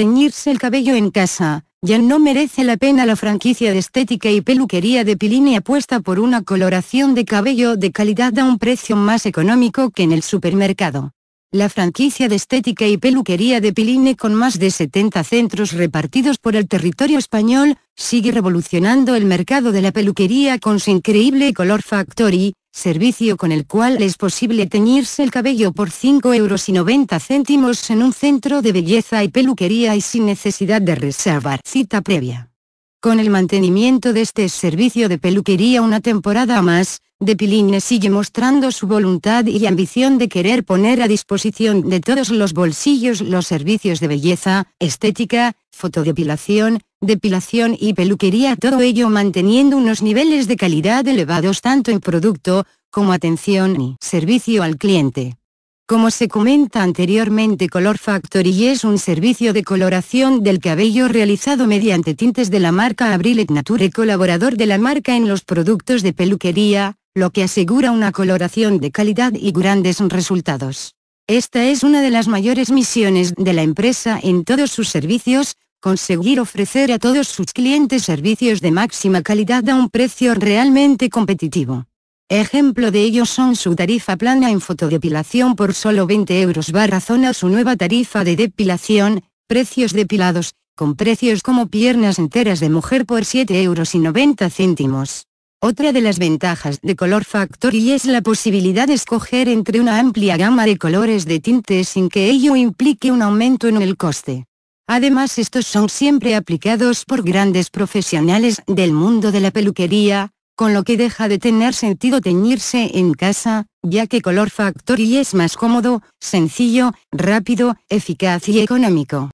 teñirse el cabello en casa, ya no merece la pena la franquicia de estética y peluquería de Pilini apuesta por una coloración de cabello de calidad a un precio más económico que en el supermercado la franquicia de estética y peluquería de Piline con más de 70 centros repartidos por el territorio español, sigue revolucionando el mercado de la peluquería con su increíble Color Factory, servicio con el cual es posible teñirse el cabello por 5 euros y 90 céntimos en un centro de belleza y peluquería y sin necesidad de reservar cita previa. Con el mantenimiento de este servicio de peluquería una temporada más, Depiline sigue mostrando su voluntad y ambición de querer poner a disposición de todos los bolsillos los servicios de belleza, estética, fotodepilación, depilación y peluquería todo ello manteniendo unos niveles de calidad elevados tanto en producto, como atención y servicio al cliente. Como se comenta anteriormente Color Factory es un servicio de coloración del cabello realizado mediante tintes de la marca Abril et Nature colaborador de la marca en los productos de peluquería, lo que asegura una coloración de calidad y grandes resultados. Esta es una de las mayores misiones de la empresa en todos sus servicios, conseguir ofrecer a todos sus clientes servicios de máxima calidad a un precio realmente competitivo. Ejemplo de ello son su tarifa plana en fotodepilación por solo 20 euros barra zona su nueva tarifa de depilación, precios depilados, con precios como piernas enteras de mujer por 7 euros y 90 céntimos. Otra de las ventajas de Color Factory es la posibilidad de escoger entre una amplia gama de colores de tinte sin que ello implique un aumento en el coste. Además estos son siempre aplicados por grandes profesionales del mundo de la peluquería, con lo que deja de tener sentido teñirse en casa, ya que Color Factory es más cómodo, sencillo, rápido, eficaz y económico.